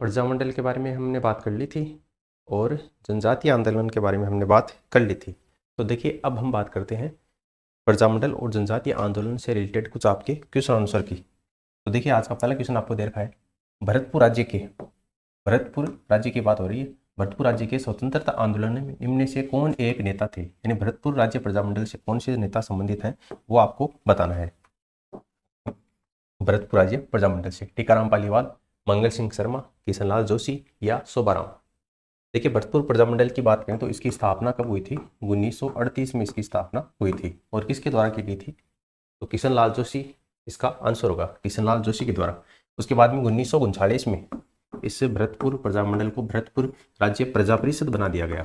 प्रजामंडल के बारे में हमने बात कर ली थी और जनजातीय आंदोलन के बारे में हमने बात कर ली थी तो देखिए अब हम बात करते हैं प्रजामंडल और जनजातीय आंदोलन से रिलेटेड कुछ आपके क्वेश्चन आंसर की तो देखिए आज का पहला क्वेश्चन आपको दे रखा है भरतपुर राज्य के भरतपुर राज्य की बात हो रही है भरतपुर राज्य के स्वतंत्रता आंदोलन में निम्न से कौन एक नेता थे यानी भरतपुर राज्य प्रजामंडल से कौन से नेता संबंधित हैं वो आपको बताना है भरतपुर राज्य प्रजामंडल से टीकाराम पालीवाल मंगल सिंह शर्मा किशनलाल जोशी या सोबाराम देखिए भरतपुर प्रजामंडल की बात करें तो इसकी स्थापना कब हुई थी 1938 में इसकी स्थापना हुई थी और किसके द्वारा की गई थी तो किशन लाल जोशी इसका आंसर होगा किशन लाल जोशी के द्वारा उसके बाद में उन्नीस में इस भरतपुर प्रजामंडल को भरतपुर राज्य प्रजा परिषद बना दिया गया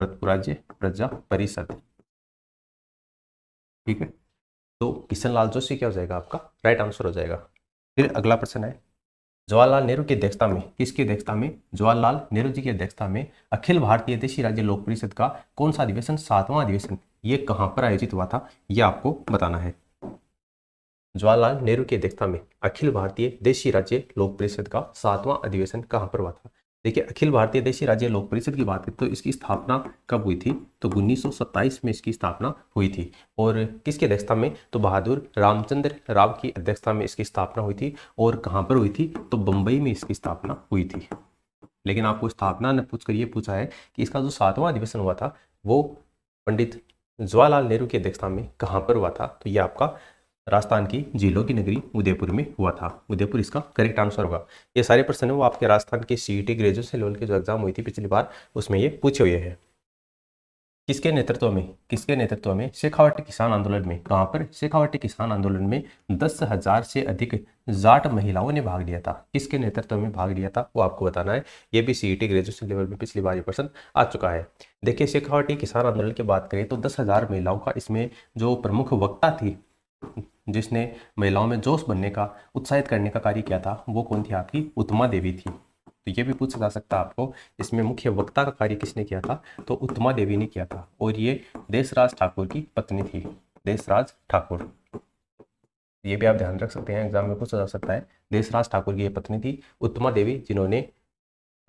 भरतपुर राज्य प्रजा परिषद ठीक है तो किशन लाल जोशी क्या हो जाएगा आपका राइट आंसर हो जाएगा फिर अगला प्रश्न है जवाहरलाल नेहरू की अध्यक्षता में किसकी अध्यक्षता में जवाहरलाल नेहरू जी की अध्यक्षता में अखिल भारतीय देशी राज्य लोक परिषद का कौन सा अधिवेशन सातवां अधिवेशन ये कहाँ पर आयोजित हुआ था यह आपको बताना है जवाहरलाल नेहरू की अध्यक्षता में अखिल भारतीय देशी राज्य लोक परिषद का सातवां अधिवेशन कहाँ पर हुआ था देखिए अखिल भारतीय देशी राज्य लोक परिषद की बात करें तो इसकी स्थापना कब हुई थी तो 1927 में इसकी स्थापना हुई थी और किसकी अध्यक्षता में तो बहादुर रामचंद्र राव की अध्यक्षता में इसकी स्थापना हुई थी और कहाँ पर हुई थी तो बम्बई में इसकी स्थापना हुई थी लेकिन आपको स्थापना ने पूछ कर ये पूछा है कि इसका जो सातवां अधिवेशन हुआ था वो पंडित जवाहरलाल नेहरू की अध्यक्षता में कहाँ पर हुआ था तो ये आपका राजस्थान की जिलों की नगरी उदयपुर में हुआ था उदयपुर इसका करेक्ट आंसर होगा ये सारे प्रश्न है वो आपके राजस्थान के टी ग्रेजुएशन e लेवल की जो एग्जाम हुई थी पिछली बार उसमें ये पूछे हुए हैं किसके नेतृत्व में किसके नेतृत्व में शेखावटी किसान आंदोलन में कहाँ पर शेखावटी किसान आंदोलन में दस हजार से अधिक जाट महिलाओं ने भाग लिया था किसके नेतृत्व में भाग लिया था वो आपको बताना है ये भी टी ग्रेजुएशन e लेवल में पिछली बार ये प्रश्न आ चुका है देखिए शेखावटी किसान आंदोलन की बात करें तो दस हजार महिलाओं का इसमें जो प्रमुख वक्ता थी जिसने महिलाओं में जोश बनने का उत्साहित करने का कार्य किया था वो कौन थी आपकी उत्तमा देवी थी तो ये भी पूछा जा सकता है आपको इसमें मुख्य वक्ता का कार्य किसने किया था तो उत्तमा देवी ने किया था और ये देशराज ठाकुर की पत्नी थी देशराज ठाकुर ये भी आप ध्यान रख सकते हैं एग्जाम में पूछा जा सकता है देशराज ठाकुर की ये पत्नी थी उत्तमा देवी जिन्होंने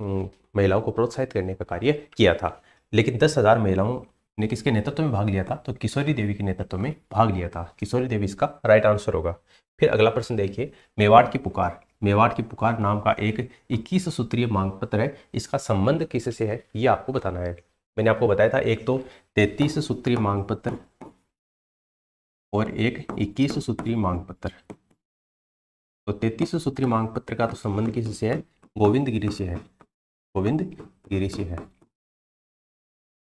हम्म, महिलाओं को प्रोत्साहित करने का कार्य किया था लेकिन दस हज़ार महिलाओं ने किसके नेतृत्व में भाग लिया था तो किशोरी देवी के नेतृत्व में भाग लिया था किशोरी देवी इसका राइट आंसर होगा फिर अगला प्रश्न देखिए मेवाड़ की पुकार मेवाड़ की पुकार नाम का एक 21 सूत्रीय मांग पत्र है इसका संबंध किस से है ये आपको बताना है मैंने आपको बताया था एक तो तैतीस सूत्रीय मांग पत्र और एक 21 सूत्रीय मांग पत्र तो तैतीस सूत्रीय मांग पत्र का तो संबंध किस से है गोविंद गिरी से है गोविंद गिरी से है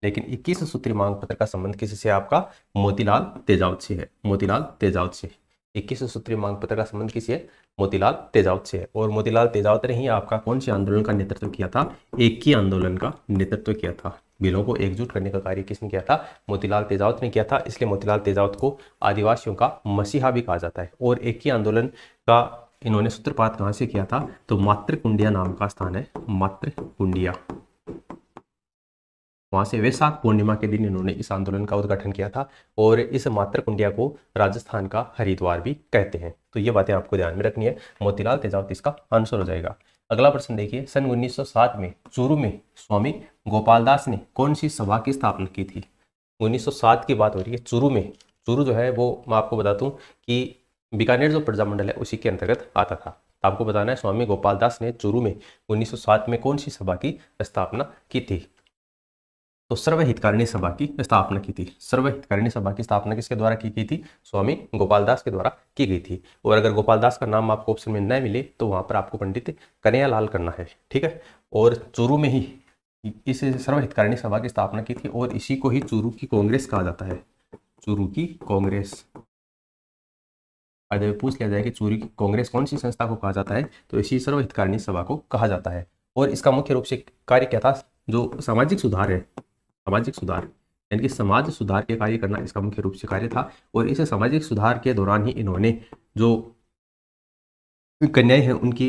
लेकिन 21 सूत्री मांग पत्र का संबंध किसी से आपका मोतीलाल तेजावत से है मोतीलाल तेजावत से इक्कीस सूत्री मांग पत्र का संबंध किसी है मोतीलाल तेजावत से है और मोतीलाल तेजावत ने ही आपका कौन से आंदोलन का नेतृत्व किया था एक ही आंदोलन का नेतृत्व किया था बिलों को एकजुट करने का कार्य किसने किया था मोतीलाल तेजावत ने किया था इसलिए मोतीलाल तेजावत को आदिवासियों का मसीहा भी कहा जाता है और एक ही आंदोलन का इन्होंने सूत्रपात कहाँ से किया था तो मातृकुंडिया नाम का स्थान है मातृकुंडिया वहाँ से वैसाख पूर्णिमा के दिन इन्होंने इस आंदोलन का उद्घाटन किया था और इस मात्र कुंडिया को राजस्थान का हरिद्वार भी कहते हैं तो ये बातें आपको ध्यान में रखनी है मोतीलाल तेजावत तो इसका आंसर हो जाएगा अगला प्रश्न देखिए सन 1907 में चूरू में स्वामी गोपालदास ने कौन सी सभा की स्थापना की थी 1907 की बात हो रही है चूरू में चूरू जो है वो मैं आपको बता दूँ कि बीकानेर जो प्रजामंडल है उसी के अंतर्गत आता था तो आपको बताना है स्वामी गोपाल दास ने चूरू में 1907 में कौन सी सभा की स्थापना की थी तो सर्वहितकारिणी सभा की स्थापना की थी सर्वहितकारिणी सभा की स्थापना किसके द्वारा की गई थी स्वामी गोपाल दास के द्वारा की गई थी और अगर गोपाल दास का नाम आपको ऑप्शन में न मिले तो वहाँ पर आपको पंडित कन्हैयालाल करना है ठीक है और चूरू में ही इस सर्वहितकारिणी सभा की स्थापना की थी और इसी को ही चूरू की कांग्रेस कहा जाता है चूरू की कांग्रेस अगर पूछ लिया जाए कि चूरू की कांग्रेस कौन सी संस्था को कहा जाता है तो इसी सर्वहितकारिणी सभा को कहा जाता है और इसका मुख्य रूप से कार्य क्या था जो सामाजिक सुधार है सामाजिक सुधार यानी कि समाज सुधार के कार्य करना इसका मुख्य रूप से कार्य था और इसे सामाजिक सुधार के दौरान ही इन्होंने जो कन्याएं हैं उनकी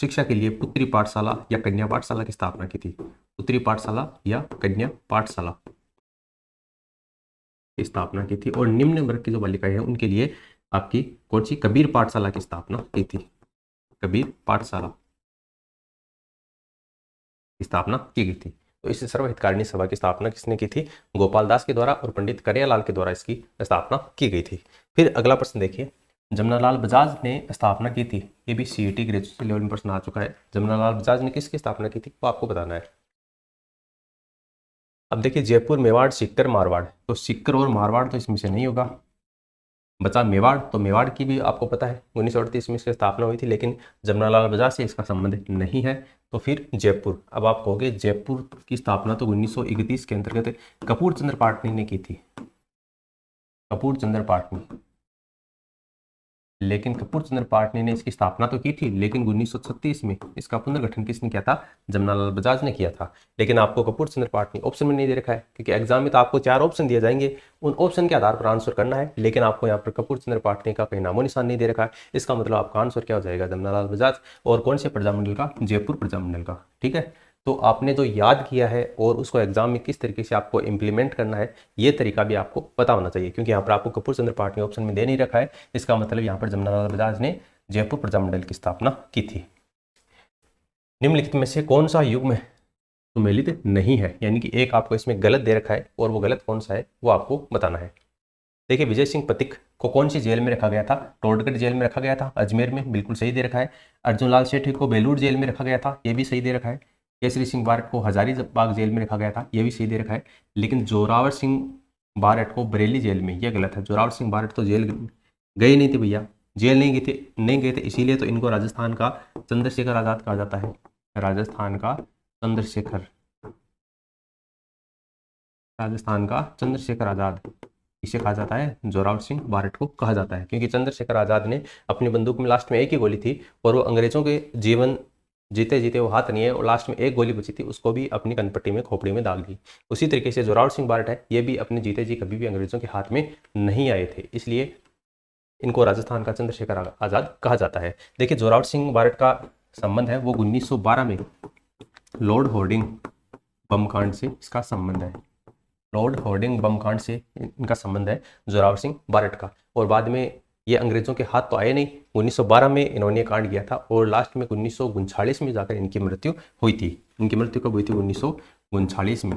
शिक्षा के लिए पुत्री पाठशाला या कन्या पाठशाला की स्थापना की थी पुत्री पाठशाला या कन्या पाठशाला की स्थापना की थी और निम्न वर्ग की जो बालिकाएं हैं उनके लिए आपकी कौन सी कबीर पाठशाला की स्थापना की थी कबीर पाठशाला स्थापना की गई थी तो इस सर्वहितकारिणी सभा की स्थापना किसने की थी गोपाल दास के द्वारा और पंडित करियालाल के द्वारा इसकी स्थापना की गई थी फिर अगला प्रश्न देखिए जमनालाल बजाज ने स्थापना की थी ये भी सी टी ग्रेजुएशन लेवल में प्रश्न आ चुका है जमनालाल बजाज ने किसकी स्थापना की थी वो आपको बताना है अब देखिए जयपुर मेवाड़ सिक्कर मारवाड़ तो सिक्कर और मारवाड़ तो इसमें से नहीं होगा बचा मेवाड़ तो मेवाड़ की भी आपको पता है उन्नीस में इसकी स्थापना हुई थी लेकिन जमनालाल बाजार से इसका संबंध नहीं है तो फिर जयपुर अब आप कहोगे जयपुर की स्थापना तो उन्नीस के अंतर्गत कपूर चंद्र पाटनी ने की थी कपूर चंद्र पाटनी लेकिन कपूर चंद्र पाटनी ने इसकी स्थापना तो की थी लेकिन छत्तीस में इसका पुनर्गठन किसने किया था जमनालाल बजाज ने किया था लेकिन आपको कपूर चंद्र पाटनी ऑप्शन में नहीं दे रखा है क्योंकि एग्जाम में तो आपको चार ऑप्शन दिए जाएंगे उन ऑप्शन के आधार पर आंसर करना है लेकिन आपको यहाँ पर कपूर चंद्र पाटनी का कहीं नामो निशान नहीं दे रखा है इसका मतलब आपका आंसर क्या हो जाएगा जमनालाल बजाज और कौन से प्रजामंडल का जयपुर प्रजामंडल का ठीक है तो आपने जो याद किया है और उसको एग्जाम में किस तरीके से आपको इम्प्लीमेंट करना है ये तरीका भी आपको पता होना चाहिए क्योंकि यहाँ पर आपको कपूर चंद्र पाठ ने ऑप्शन में दे नहीं रखा है इसका मतलब यहाँ पर जमुना बजाज ने जयपुर प्रजामंडल की स्थापना की थी निम्नलिखित में से कौन सा युग में सुमेलित नहीं है यानी कि एक आपको इसमें गलत दे रखा है और वो गलत कौन सा है वो आपको बताना है देखिए विजय सिंह पतिक को कौन सी जेल में रखा गया था टोडगढ़ जेल में रखा गया था अजमेर में बिल्कुल सही दे रखा है अर्जुन लाल सेठी को बेलूर जेल में रखा गया था ये भी सही दे रखा है केसरी सिंह बारट को बाग जेल में रखा गया था यह भी सही दे रखा है लेकिन जोरावर सिंह बारट को बरेली जेल में यह गलत है जोरावर सिंह बारट तो जेल गए नहीं थे भैया जेल नहीं गए थे नहीं गए थे इसीलिए तो इनको राजस्थान का चंद्रशेखर आज़ाद कहा जाता है राजस्थान का चंद्रशेखर राजस्थान का चंद्रशेखर आज़ाद इसे कहा जाता है जोरावर सिंह बारट को कहा जाता है क्योंकि चंद्रशेखर आज़ाद ने अपनी बंदूक में लास्ट में एक ही गोली थी और वो अंग्रेज़ों के जीवन जीते जीते वो हाथ नहीं है और लास्ट में एक गोली बची थी उसको भी अपनी कनपट्टी में खोपड़ी में डाल दी उसी तरीके से जोरावर सिंह बारट है ये भी अपने जीते जी कभी भी अंग्रेजों के हाथ में नहीं आए थे इसलिए इनको राजस्थान का चंद्रशेखर आज़ाद कहा जाता है देखिए जोरावर सिंह बारट का संबंध है वो उन्नीस में लॉर्ड होर्डिंग बम कांड से इसका संबंध है लॉर्ड होर्डिंग बम कांड से इनका संबंध है जोरावर सिंह बारट का और बाद में ये अंग्रेज़ों के हाथ तो आए नहीं 1912 में इन्होंने कांड किया था और लास्ट में उन्नीस में जाकर इनकी मृत्यु हुई थी इनकी मृत्यु कब हुई थी उन्नीस में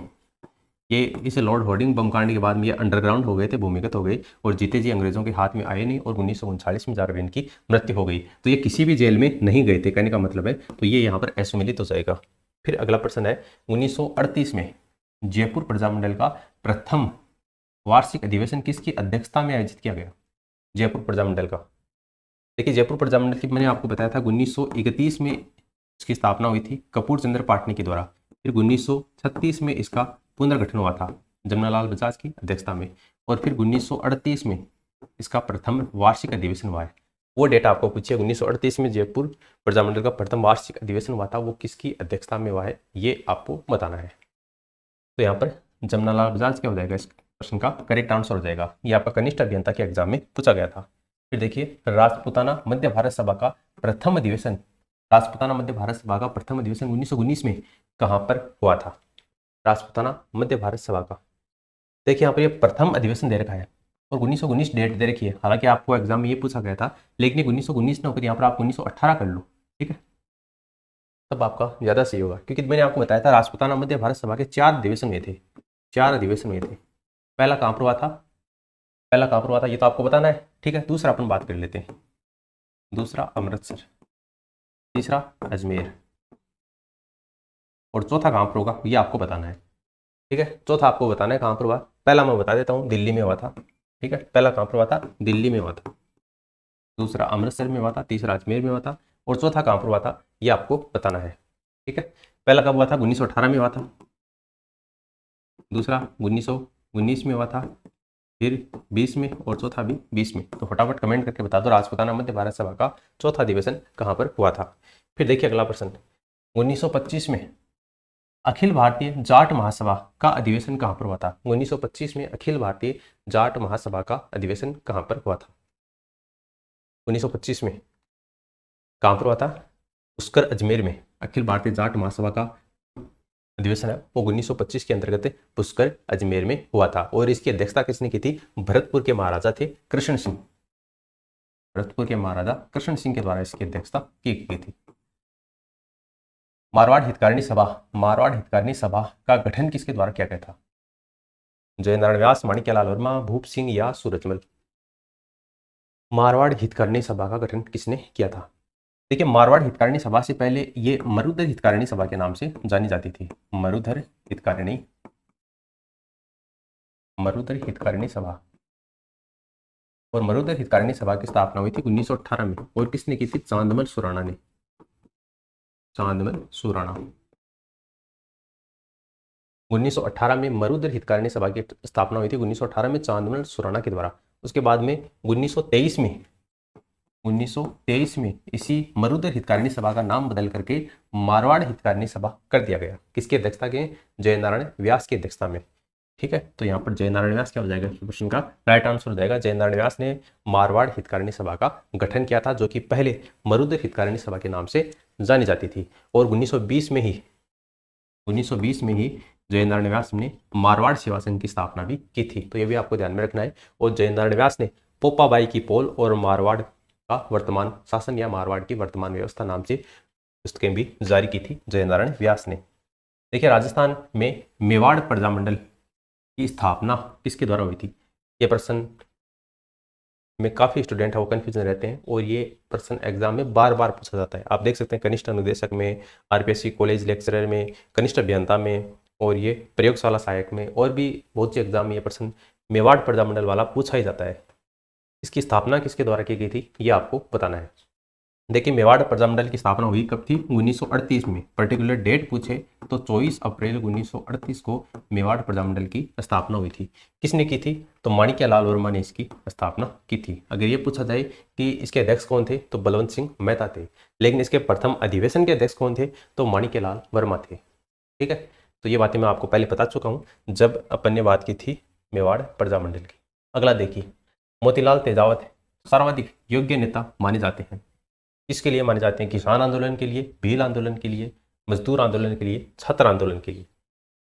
ये इस लॉर्ड होर्डिंग बम कांड के बाद में ये अंडरग्राउंड हो गए थे भूमिगत हो गए और जीते जी अंग्रेज़ों के हाथ में आए नहीं और उन्नीस में जाकर इनकी मृत्यु हो गई तो ये किसी भी जेल में नहीं गए थे कहने का मतलब है तो ये यहाँ पर असम्मिलित हो जाएगा फिर अगला प्रश्न है उन्नीस में जयपुर प्रजामंडल का प्रथम वार्षिक अधिवेशन किसकी अध्यक्षता में आयोजित किया गया जयपुर प्रजामंडल का देखिए जयपुर प्रजामंडल की मैंने आपको बताया था उन्नीस में इसकी स्थापना हुई थी कपूर चंद्र पाटनी के द्वारा फिर उन्नीस में इसका पुनर्गठन हुआ था जमनालाल बजाज की अध्यक्षता में और फिर उन्नीस में इसका प्रथम वार्षिक अधिवेशन हुआ है वो डेटा आपको पूछिए उन्नीस में जयपुर प्रजामंडल का प्रथम वार्षिक अधिवेशन हुआ था वो किसकी अध्यक्षता में हुआ है ये आपको बताना है तो यहाँ पर जमनालाल बजाज क्या हो जाएगा इसका प्रश्न का करेक्ट आंसर हो जाएगा ये आपका कनिष्ठ अभियंता के एग्जाम में पूछा गया था फिर देखिए राजपुताना मध्य भारत सभा का प्रथम अधिवेशन राजपुताना मध्य भारत सभा का प्रथम अधिवेशन उन्नीस में कहाँ पर हुआ था राजपुताना मध्य भारत सभा का देखिए यहाँ पर यह प्रथम अधिवेशन दे रखा है और उन्नीस डेट दे रखी है हालांकि आपको एग्जाम में ये पूछा गया था लेकिन उन्नीस सौ उन्नीस ना होकर यहाँ पर आप उन्नीस कर लो ठीक है तब आपका ज़्यादा सही होगा क्योंकि मैंने आपको बताया था राजपुताना मध्य भारत सभा के चार अधिवेशन हुए थे चार अधिवेशन हुए थे पहला कहां पर हुआ था पहला कहां पर हुआ था ये तो आपको बताना है ठीक है दूसरा अपन बात कर लेते हैं दूसरा अमृतसर तीसरा अजमेर और चौथा कहाँ पर होगा ये आपको बताना है ठीक है चौथा आपको बताना है कहाँ पर हुआ पहला मैं बता देता हूँ दिल्ली में हुआ था ठीक है पहला कहां पर हुआ था दिल्ली में हुआ था दूसरा अमृतसर में हुआ था तीसरा अजमेर में हुआ था और चौथा कहां पर हुआ था ये आपको बताना है ठीक है पहला कब हुआ था उन्नीस में हुआ था दूसरा उन्नीस उन्नीस में हुआ था फिर बीस में और चौथा भी बीस में तो फटाफट कमेंट करके बता दो राजपुताना मध्य भारत सभा का चौथा अधिवेशन कहाँ पर हुआ था फिर देखिए अगला प्रश्न 1925 में अखिल भारतीय जाट महासभा का अधिवेशन कहाँ पर हुआ था 1925 में अखिल भारतीय जाट महासभा का अधिवेशन कहाँ पर हुआ था 1925 में कहाँ पर हुआ था उसकर अजमेर में अखिल भारतीय जाट महासभा का अधिवेशन है वो 1925 के अंतर्गत पुष्कर अजमेर में हुआ था और इसकी अध्यक्षता किसने की थी भरतपुर के महाराजा थे कृष्ण सिंह भरतपुर के महाराजा कृष्ण सिंह के द्वारा इसकी अध्यक्षता की गई थी मारवाड़ हितकारिणी सभा मारवाड़ हितकारिणी सभा का गठन किसके द्वारा किया गया था जयनारायण व्यास माणिक्यलाल वर्मा भूप सिंह या सूरजमल मारवाड़ हितकारिणी सभा का गठन किसने किया था देखिए मारवाड़ हितकारिणी सभा से पहले ये मरुधर हितकारिणी सभा के नाम से जानी जाती थी मरुधर हितकारिणी मरुधर हितकारिणी सभा और मरुधर हितकारिणी सभा की स्थापना हुई थी 1918 में और किसने की थी चांदमल सुराना ने चांदमल सुराना 1918 में मरुधर हितकारिणी सभा की स्थापना हुई थी 1918 में चांदमल सुराना के द्वारा उसके बाद में 1923 में 1923 में इसी मरुदर हितकारिणी सभा का नाम बदल करके मारवाड़ हितकारिणी सभा कर दिया गया किसकी अध्यक्षता के जयनारायण व्यास की अध्यक्षता में ठीक है तो यहाँ पर जयनारायण व्यास क्या हो जाएगा क्वेश्चन का राइट आंसर हो जाएगा जयनारायण व्यास ने मारवाड़ हितकारिणी सभा का गठन किया था जो कि पहले मरुदर हितकारिणी सभा के नाम से जानी जाती थी और उन्नीस में ही उन्नीस में ही जयनारायण व्यास ने मारवाड़ सेवा संघ की स्थापना भी की थी तो ये भी आपको ध्यान में रखना है और जयनारायण व्यास ने पोपाबाई की पोल और मारवाड़ का वर्तमान शासन या मारवाड़ की वर्तमान व्यवस्था नाम से पुस्तकें भी जारी की थी जयनारायण व्यास ने देखिए राजस्थान में मेवाड़ प्रजामंडल की स्थापना किसके द्वारा हुई थी ये प्रश्न में काफ़ी स्टूडेंट है वो कन्फ्यूजन रहते हैं और ये प्रश्न एग्जाम में बार बार पूछा जाता है आप देख सकते हैं कनिष्ठ अनुदेशक में आरपीएससी कॉलेज लेक्चरर में कनिष्ठ अभियंता में और ये प्रयोगशाला सहायक में और भी बहुत से एग्जाम में ये प्रश्न मेवाड़ प्रजामंडल वाला पूछा ही जाता है इसकी स्थापना किसके द्वारा की गई थी ये आपको बताना है देखिए मेवाड़ प्रजामंडल की स्थापना हुई कब थी 1938 में पर्टिकुलर डेट पूछे तो 24 अप्रैल 1938 को मेवाड़ प्रजामंडल की स्थापना हुई थी किसने की थी तो माणिक्य लाल वर्मा ने इसकी स्थापना की थी अगर ये पूछा जाए कि इसके अध्यक्ष कौन थे तो बलवंत सिंह मेहता थे लेकिन इसके प्रथम अधिवेशन के अध्यक्ष कौन थे तो माणिक्य लाल वर्मा थे ठीक है तो ये बातें मैं आपको पहले बता चुका हूँ जब अपन ने बात की थी मेवाड़ प्रजामंडल की अगला देखिए मोतीलाल तेजावत है सर्वाधिक योग्य नेता माने जाते हैं इसके लिए माने जाते हैं किसान आंदोलन के लिए भील आंदोलन के लिए मजदूर आंदोलन के लिए छात्र आंदोलन के लिए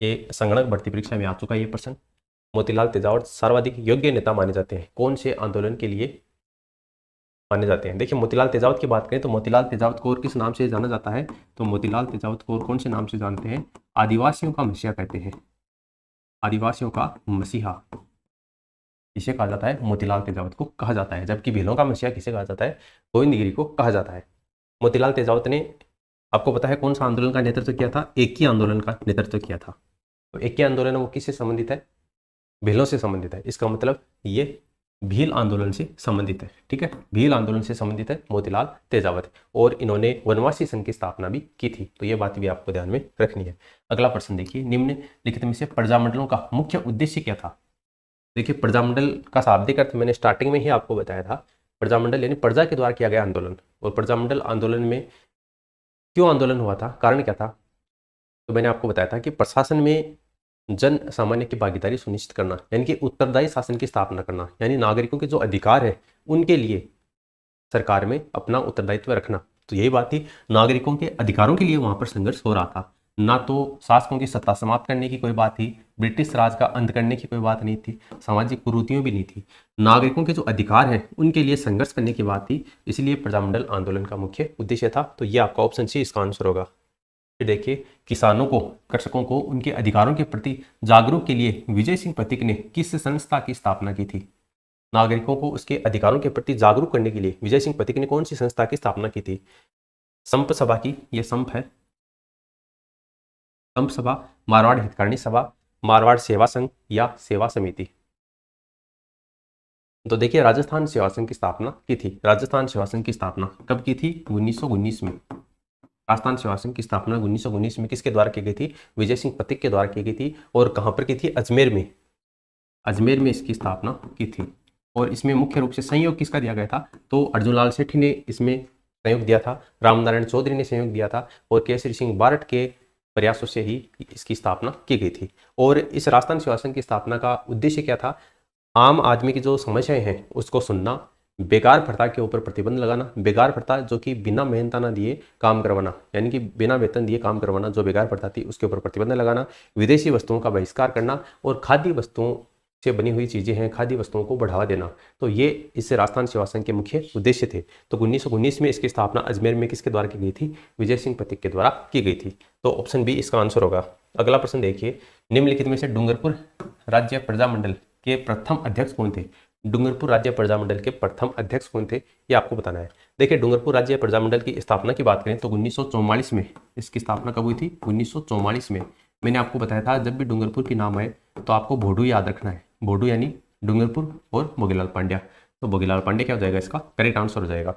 ये संगणक भर्ती परीक्षा में आ चुका है ये प्रश्न मोतीलाल तेजावत सर्वाधिक योग्य नेता माने जाते हैं कौन से आंदोलन के लिए माने जाते हैं देखिए मोतीलाल तेजावत की बात करें तो मोतीलाल तेजावत को और किस नाम से जाना जाता है तो मोतीलाल तेजावत को और कौन से नाम से जानते हैं आदिवासियों का मसीहा कहते हैं आदिवासियों का मसीहा इसे कहा जाता है मोतीलाल तेजावत को कहा जाता है जबकि भीलों का मसीहा किसे कहा जाता है गोविंद गिरी को कहा जाता है मोतीलाल तेजावत ने आपको पता है कौन सा आंदोलन का नेतृत्व किया था एक ही आंदोलन का नेतृत्व किया था तो एक ही आंदोलन वो किससे संबंधित है भीलों से संबंधित है इसका मतलब ये भील आंदोलन से संबंधित है ठीक है भील आंदोलन से संबंधित है मोतीलाल तेजावत और इन्होंने वनवासी संघ की स्थापना भी की थी तो ये बात भी आपको ध्यान में रखनी है अगला प्रश्न देखिए निम्न लिखित में से प्रजामंडलों का मुख्य उद्देश्य क्या था देखिए प्रजामंडल का शाब्दिक अर्थ मैंने स्टार्टिंग में ही आपको बताया था प्रजामंडल यानी प्रजा के द्वारा किया गया आंदोलन और प्रजामंडल आंदोलन में क्यों आंदोलन हुआ था कारण क्या था तो मैंने आपको बताया था कि प्रशासन में जन सामान्य की भागीदारी सुनिश्चित करना यानी कि उत्तरदायी शासन की स्थापना करना यानी नागरिकों के जो अधिकार है उनके लिए सरकार में अपना उत्तरदायित्व रखना तो यही बात थी नागरिकों के अधिकारों के लिए वहां पर संघर्ष हो रहा था ना तो शासकों की सत्ता समाप्त करने की कोई बात थी ब्रिटिश राज का अंत करने की कोई बात नहीं थी सामाजिक कुरूतियों भी नहीं थी नागरिकों के जो अधिकार हैं उनके लिए संघर्ष करने की बात थी इसलिए प्रजामंडल आंदोलन का मुख्य उद्देश्य था तो ये आपका ऑप्शन सी इसका आंसर होगा फिर देखिए किसानों को कृषकों को उनके अधिकारों के प्रति जागरूक के लिए विजय सिंह प्रतीक ने किस संस्था की स्थापना की थी नागरिकों को उसके अधिकारों के प्रति जागरूक करने के लिए विजय सिंह प्रतीक ने कौन सी संस्था की स्थापना की थी संप सभा की यह संप है कम सभा मारवाड़ हितकारिणी सभा मारवाड़ सेवा संघ या सेवा समिति तो देखिए राजस्थान सेवा संघ की स्थापना की थी राजस्थान सेवा संघ की स्थापना कब की थी उन्नीस में राजस्थान सेवा संघ की स्थापना उन्नीस में किसके द्वारा की गई थी विजय सिंह पतिक के द्वारा की गई थी और कहाँ पर की थी अजमेर में अजमेर में इसकी स्थापना की थी और इसमें मुख्य रूप से संयोग किसका दिया गया था तो अर्जुन लाल सेठी ने इसमें संयोग दिया था रामनारायण चौधरी ने संयोग दिया था और केसरी सिंह बारट के प्रयासों से ही इसकी स्थापना की गई थी और इस राजस्थान शिवासन की स्थापना का उद्देश्य क्या था आम आदमी की जो समस्याएं हैं उसको सुनना बेकार प्रथा के ऊपर प्रतिबंध लगाना बेकार प्रथा जो कि बिना मेहनताना दिए काम करवाना यानी कि बिना वेतन दिए काम करवाना जो बेकार प्रथा थी उसके ऊपर प्रतिबंध लगाना विदेशी वस्तुओं का बहिष्कार करना और खाद्य वस्तुओं से बनी हुई चीज़ें हैं खाद्य वस्तुओं को बढ़ावा देना तो ये इससे राजस्थान सेवा संघ के मुख्य उद्देश्य थे तो उन्नीस में इसकी स्थापना अजमेर में किसके द्वारा की गई थी विजय सिंह पथिक के द्वारा की गई थी तो ऑप्शन बी इसका आंसर होगा अगला प्रश्न देखिए निम्नलिखित में से डूंगरपुर राज्य प्रजामंडल के प्रथम अध्यक्ष कौन थे डूंगरपुर राज्य प्रजामंडल के प्रथम अध्यक्ष कौन थे ये आपको बताना है देखिए डूंगरपुर राज्य प्रजामंडल की स्थापना की बात करें तो उन्नीस में इसकी स्थापना कब हुई थी उन्नीस में मैंने आपको बताया था जब भी डूंगरपुर के नाम आए तो आपको भोडू याद रखना है बोडू यानी डूंगरपुर और बोगीलाल पांड्या तो बोगीलाल पांडे क्या हो जाएगा इसका करेक्ट आंसर हो जाएगा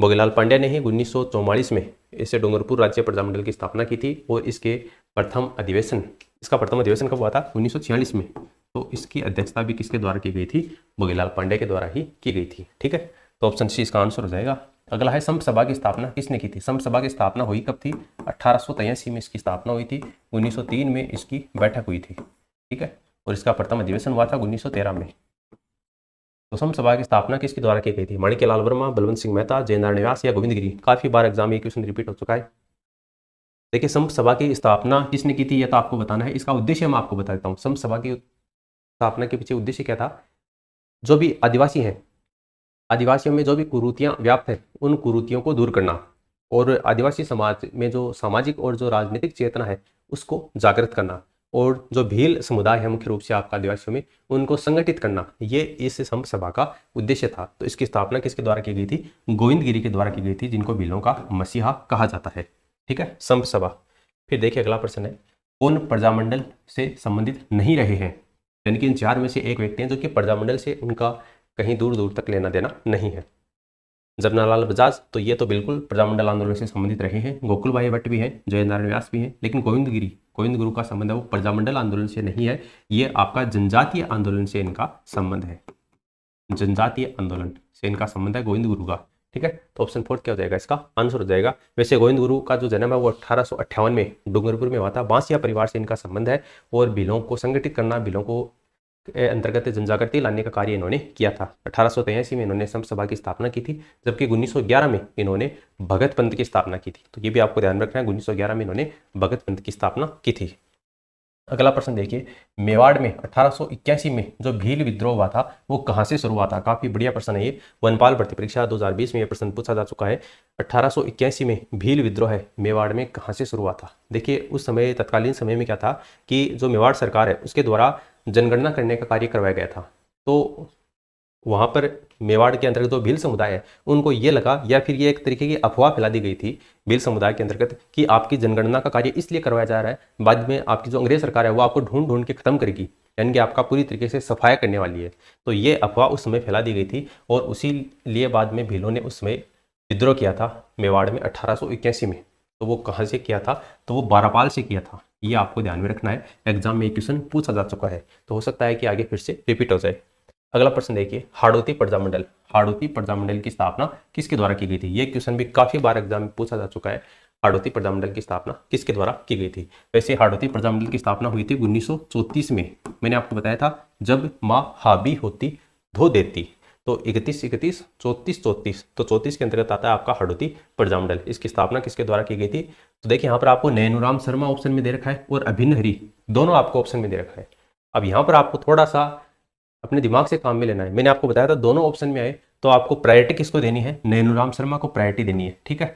बोगीलाल पांड्या ने ही उन्नीस में इसे डूंगरपुर राज्य प्रजामंडल की स्थापना की थी और इसके प्रथम अधिवेशन इसका प्रथम अधिवेशन कब हुआ था उन्नीस में तो इसकी अध्यक्षता भी किसके द्वारा की गई थी बोगीलाल पांडे के द्वारा ही की गई थी ठीक है तो ऑप्शन सी इसका आंसर हो जाएगा अगला है संप सभा की स्थापना किसने की थी संप सभा की स्थापना हुई कब थी अठारह में इसकी स्थापना हुई थी 1903 में इसकी बैठक हुई थी ठीक है और इसका प्रथम अधिवेशन हुआ था उन्नीस में दसम सभा की स्थापना किसके द्वारा की गई थी मणिके लाल वर्मा बलवंत सिंह मेहता जयनारायण व्यास या गोविंद गिरी काफी बार एग्जाम ये क्वेश्चन रिपीट हो चुका है देखिए संघ सभा की स्थापना किसने की थी यह तो आपको बताना है इसका उद्देश्य मैं आपको बता देता हूँ संघ सभा की स्थापना के पीछे उद्देश्य क्या था जो भी आदिवासी हैं आदिवासियों में जो भी कुरूतियाँ व्याप्त हैं उन कुरूतियों को दूर करना और आदिवासी समाज में जो सामाजिक और जो राजनीतिक चेतना है उसको जागृत करना और जो भील समुदाय है मुख्य रूप से आपका आदिवासियों में उनको संगठित करना ये इस संप सभा का उद्देश्य था तो इसकी स्थापना किसके द्वारा की गई थी गोविंदगिरी के द्वारा की गई थी जिनको भीलों का मसीहा कहा जाता है ठीक है संप सभा फिर देखिए अगला प्रश्न है कौन प्रजामंडल से संबंधित नहीं रहे हैं यानी कि इन चार में से एक व्यक्ति हैं जो कि प्रजामंडल से उनका कहीं दूर दूर तक लेना देना नहीं है जबनालाल बजाज तो ये तो बिल्कुल प्रजामंडल आंदोलन से संबंधित रहे हैं गोकुल भाई भट्ट भी हैं जय नारायण व्यास भी हैं लेकिन गोविंदगिरी गोविंद गुरु का संबंध है वो प्रजामंडल आंदोलन से नहीं है ये आपका जनजातीय आंदोलन से इनका संबंध है जनजातीय आंदोलन से इनका संबंध है गोविंद गुरु का ठीक है तो ऑप्शन फोर्थ क्या हो जाएगा इसका आंसर हो जाएगा वैसे गोविंद गुरु का जो जन्म है वो अठारह में डूंगरपुर में हुआ था बांसिया परिवार से इनका संबंध है और बिलों को संगठित करना बिलों को अंतर्गत जनजागृति लाने का कार्य इन्होंने किया था अठारह में इन्होंने संत सभा की स्थापना की थी जबकि 1911 में इन्होंने भगत पंथ की स्थापना की थी तो ये भी आपको ध्यान रखना है 1911 में इन्होंने भगत पंथ की स्थापना की थी अगला प्रश्न देखिए मेवाड़ में अठारह में जो भील विद्रोह हुआ था वो कहाँ से शुरू हुआ था काफ़ी बढ़िया प्रश्न है ये वनपाल भर्ती परीक्षा 2020 में ये प्रश्न पूछा जा चुका है अठारह में भील विद्रोह है मेवाड़ में कहाँ से शुरू हुआ था देखिए उस समय तत्कालीन समय में क्या था कि जो मेवाड़ सरकार है उसके द्वारा जनगणना करने का कार्य करवाया गया था तो वहाँ पर मेवाड़ के अंतर्गत जो भील समुदाय है उनको ये लगा या फिर ये एक तरीके की अफवाह फैला दी गई थी भील समुदाय के अंतर्गत कि आपकी जनगणना का कार्य इसलिए करवाया जा रहा है बाद में आपकी जो अंग्रेज सरकार है वो आपको ढूंढ ढूंढ के खत्म करेगी यानी कि आपका पूरी तरीके से सफाया करने वाली है तो ये अफवाह उस समय फैला दी गई थी और उसी लिए बाद में भीलों ने उस समय विद्रोह किया था मेवाड़ में अठारह में तो वो कहाँ से किया था तो वो बारापाल से किया था ये आपको ध्यान में रखना है एग्जाम में ये क्वेश्चन पूछा जा चुका है तो हो सकता है कि आगे फिर से रिपीट हो जाए अगला प्रश्न देखिए हाड़ोती प्रजामंडल हाड़ोती प्रजामंडल की स्थापना किसके द्वारा की गई थी ये क्वेश्चन भी काफी बार एग्जाम में पूछा जा चुका है हाड़ोती प्रजामंडल की स्थापना किसके द्वारा की गई थी वैसे हाड़ोती प्रजामंडल की स्थापना हुई थी उन्नीस में मैंने आपको बताया था जब माँ हाबी होती धो देती तो इकतीस इकतीस चौंतीस चौंतीस तो चौंतीस के अंतर्गत आता है आपका हड़ौती प्रजामंडल इसकी स्थापना किसके द्वारा की गई थी तो देखिए यहाँ पर आपको नैनुराम शर्मा ऑप्शन में दे रखा है और अभिन्न हरी दोनों आपको ऑप्शन में दे रखा है अब यहाँ पर आपको थोड़ा सा अपने दिमाग से काम में लेना है मैंने आपको बताया था दोनों ऑप्शन में आए तो आपको प्रायोरिटी किसको देनी है नैनुराम शर्मा को प्रायोरिटी देनी है ठीक है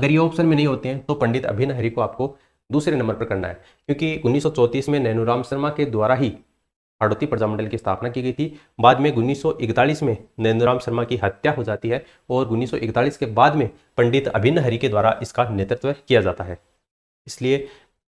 अगर ये ऑप्शन में नहीं होते हैं तो पंडित अभिनहरी को आपको दूसरे नंबर पर करना है क्योंकि 1934 में नैनुराम शर्मा के द्वारा ही हड़ौती प्रजामंडल की स्थापना की गई थी बाद में उन्नीस में नरेंद्र शर्मा की हत्या हो जाती है और उन्नीस के बाद में पंडित अभिन्न हरि के द्वारा इसका नेतृत्व किया जाता है इसलिए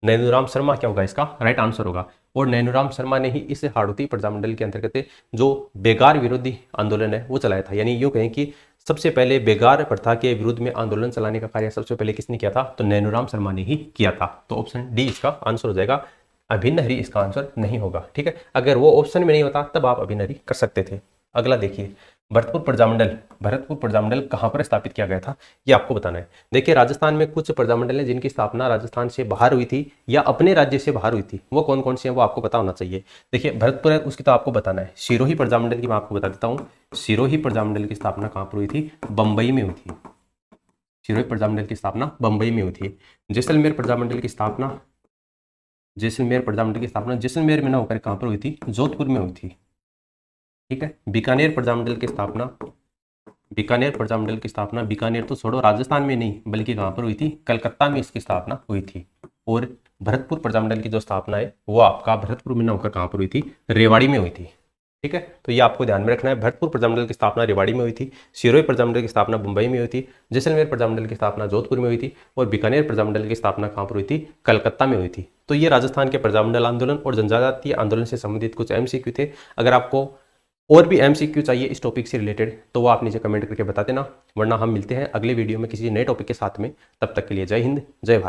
नैनुराम शर्मा क्या होगा इसका राइट आंसर होगा और नैनुराम शर्मा ने ही इस हाड़ौती प्रजामंडल के अंतर्गत जो बेगार विरोधी आंदोलन है वो चलाया था यानी यूँ कहें कि सबसे पहले बेगार प्रथा के विरुद्ध में आंदोलन चलाने का कार्य सबसे पहले किसने किया था तो नैनुराम शर्मा ने ही किया था तो ऑप्शन डी इसका आंसर हो जाएगा अभिनहरी इसका आंसर नहीं होगा ठीक है अगर वो ऑप्शन में नहीं होता तब आप अभिनहरी कर सकते थे अगला देखिए भरतपुर प्रजामंडल भरतपुर प्रजामंडल कहाँ पर स्थापित किया गया था ये आपको बताना है देखिए राजस्थान में कुछ प्रजामंडल हैं जिनकी स्थापना राजस्थान से बाहर हुई थी या अपने राज्य से बाहर हुई थी वो कौन कौन से हैं वो आपको पता होना चाहिए देखिए भरतपुर है उसकी तो आपको बताना है सिरोही प्रजामंडल की मैं आपको बता देता हूँ सिरोही प्रजामंडल की स्थापना कहाँ पर हुई थी बम्बई में हुई थी सिरोही प्रजामंडल की स्थापना बम्बई में हुई थी जैसलमेर प्रजामंडल की स्थापना जैसलमेर प्रजामंडल की स्थापना जैसलमेर में ना होकर कहाँ पर हुई थी जोधपुर में हुई थी ठीक है बीकानेर प्रजामंडल की स्थापना बीकानेर प्रजामंडल की स्थापना बीकानेर तो छोड़ो राजस्थान में नहीं बल्कि कहाँ पर हुई थी कलकत्ता में इसकी स्थापना हुई थी और भरतपुर प्रजामंडल की जो स्थापना है वो आपका भरतपुर में ना होकर कहाँ पर हुई थी रेवाड़ी में हुई थी ठीक है तो ये आपको ध्यान में रखना है भरतपुर प्रजामंडल की स्थापना रेवाड़ी में हुई थी सिरोई प्रजामंडल की स्थापना मुंबई में हुई थी जैसलमेर प्रजामंडल की स्थापना जोधपुर में हुई थी और बीकानेर प्रजामंडल की स्थापना कहाँ पर हुई थी कलकत्ता में हुई थी तो ये राजस्थान के प्रजामंडल आंदोलन और जनजातीय आंदोलन से संबंधित कुछ एम थे अगर आपको और भी एम चाहिए इस टॉपिक से रिलेटेड तो वो आप नीचे कमेंट करके बता देना वरना हम मिलते हैं अगले वीडियो में किसी नए टॉपिक के साथ में तब तक के लिए जय हिंद जय भारत